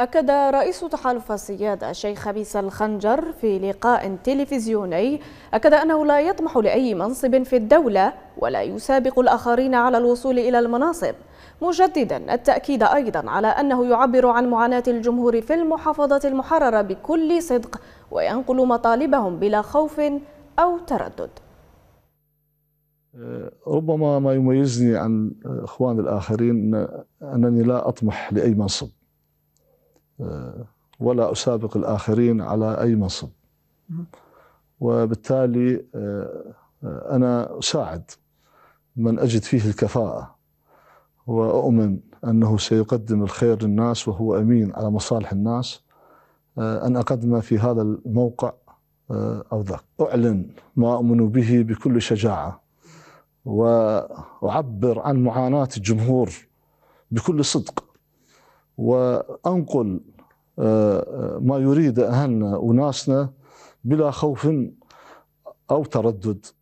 أكد رئيس تحالف السيادة الشيخ خبيس الخنجر في لقاء تلفزيوني أكد أنه لا يطمح لأي منصب في الدولة ولا يسابق الآخرين على الوصول إلى المناصب مجددا التأكيد أيضا على أنه يعبر عن معاناة الجمهور في المحافظة المحررة بكل صدق وينقل مطالبهم بلا خوف أو تردد أه، ربما ما يميزني عن إخوان الآخرين أنني لا أطمح لأي منصب آه، ولا أسابق الآخرين على أي منصب وبالتالي آه، آه، أنا أساعد من أجد فيه الكفاءة وأؤمن أنه سيقدم الخير للناس وهو أمين على مصالح الناس أن أقدم في هذا الموقع أو ذاك أعلن ما أؤمن به بكل شجاعة وأعبر عن معاناة الجمهور بكل صدق وأنقل آه، آه، ما يريد أهلنا وناسنا بلا خوف أو تردد